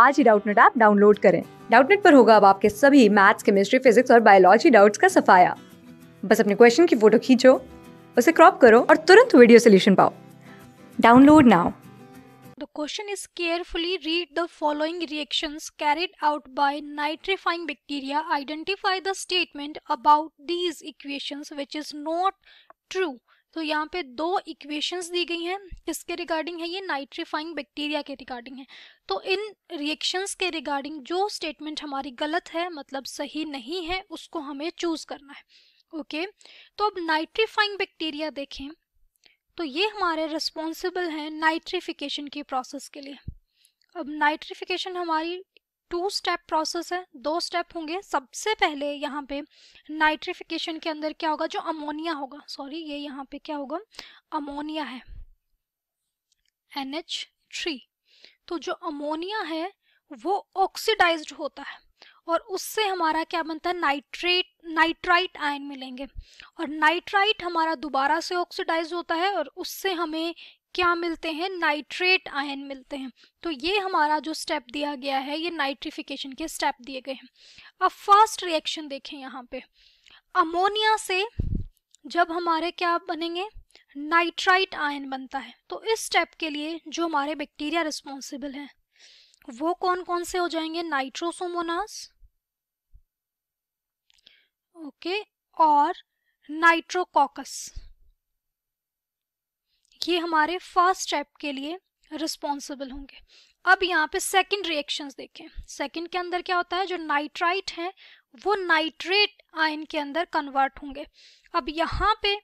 आज ही Doubtnut app download करें डाउटनेट पर होगा अब आपके सभी मैथ्स केमिस्ट्री फिजिक्स और बायोलॉजी डाउट्स का सफाया बस अपने क्वेश्चन की फोटो खींचो उसे क्रॉप करो और तुरंत वीडियो सोल्यूशन पाओ download now The question is carefully read the following reactions carried out by nitrifying bacteria. Identify the statement about these equations which is not true. तो यहाँ पे दो इक्वेशंस दी गई हैं किसके रिगार्डिंग है ये नाइट्रीफाइंग बैक्टीरिया के रिगार्डिंग है तो इन रिएक्शंस के रिगार्डिंग जो स्टेटमेंट हमारी गलत है मतलब सही नहीं है उसको हमें चूज करना है ओके तो अब नाइट्रीफाइंग बैक्टीरिया देखें तो ये हमारे रिस्पॉन्सिबल हैं नाइट्रीफिकेशन की प्रोसेस के लिए अब नाइट्रीफिकेशन हमारी टू स्टेप प्रोसेस है दो स्टेप होंगे सबसे पहले यहाँ पे नाइट्रिफिकेशन के अंदर क्या होगा जो अमोनिया होगा सॉरी ये यहाँ पे क्या होगा अमोनिया है एन एच थ्री तो जो अमोनिया है वो ऑक्सीडाइज्ड होता है और उससे हमारा क्या बनता है नाइट्रेट नाइट्राइट आयन मिलेंगे और नाइट्राइट हमारा दोबारा से ऑक्सीडाइज होता है और उससे हमें क्या मिलते हैं नाइट्रेट आयन मिलते हैं तो ये हमारा जो स्टेप दिया गया है ये नाइट्रिफिकेशन के स्टेप दिए गए हैं अब फर्स्ट रिएक्शन देखें यहाँ पे अमोनिया से जब हमारे क्या बनेंगे नाइट्राइट आयन बनता है तो इस स्टेप के लिए जो हमारे बैक्टीरिया रिस्पॉन्सिबल हैं वो कौन कौन से हो जाएंगे नाइट्रोसोमोनास ओके और नाइट्रोकॉकस ये हमारे फर्स्ट स्टेप के लिए रिस्पॉन्सिबल होंगे अब यहाँ पे सेकेंड रिएक्शंस देखें सेकेंड के अंदर क्या होता है जो नाइट्राइट हैं वो नाइट्रेट आयन के अंदर कन्वर्ट होंगे अब यहाँ पे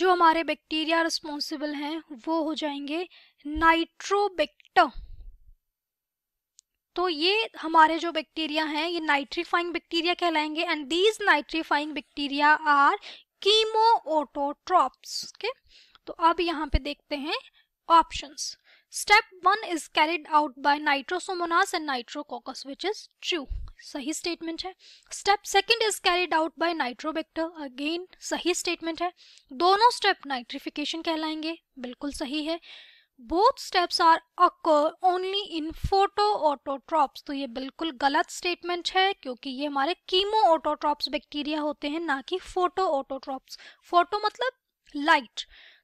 जो हमारे बैक्टीरिया रिस्पॉन्सिबल हैं वो हो जाएंगे नाइट्रोबेक्टर तो ये हमारे जो बैक्टीरिया हैं ये नाइट्रीफाइंग बैक्टीरिया कहलाएंगे and these nitrifying bacteria are chemoautotrophs के okay? तो अब यहाँ पे देखते हैं option step one is carried out by Nitrosomonas and Nitrococcus which is true सही स्टेटमेंट है step second is carried out by Nitrobacter again सही स्टेटमेंट है दोनों स्टेप नाइट्रिफिकेशन कहलाएंगे बिल्कुल सही है both steps are occur only in photoautotrophs तो ये बिल्कुल गलत स्टेटमेंट है क्योंकि ये हमारे कीमो ऑटोट्रॉप्स बैक्टीरिया होते हैं ना कि फोटो ऑटोट्रॉप्स फोटो मतलब लाइट